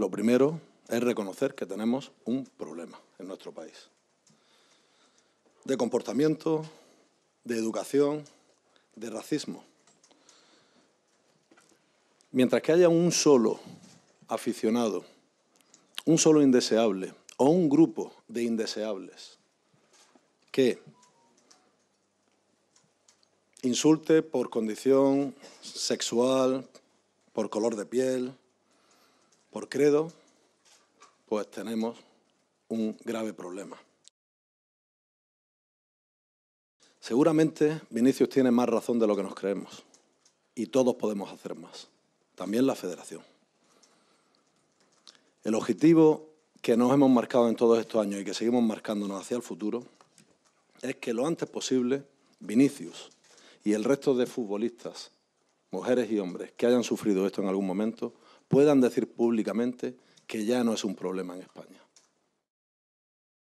Lo primero es reconocer que tenemos un problema en nuestro país. De comportamiento, de educación, de racismo. Mientras que haya un solo aficionado, un solo indeseable o un grupo de indeseables que insulte por condición sexual, por color de piel, por credo, pues tenemos un grave problema. Seguramente Vinicius tiene más razón de lo que nos creemos y todos podemos hacer más, también la federación. El objetivo que nos hemos marcado en todos estos años y que seguimos marcándonos hacia el futuro es que lo antes posible Vinicius y el resto de futbolistas mujeres y hombres que hayan sufrido esto en algún momento, puedan decir públicamente que ya no es un problema en España.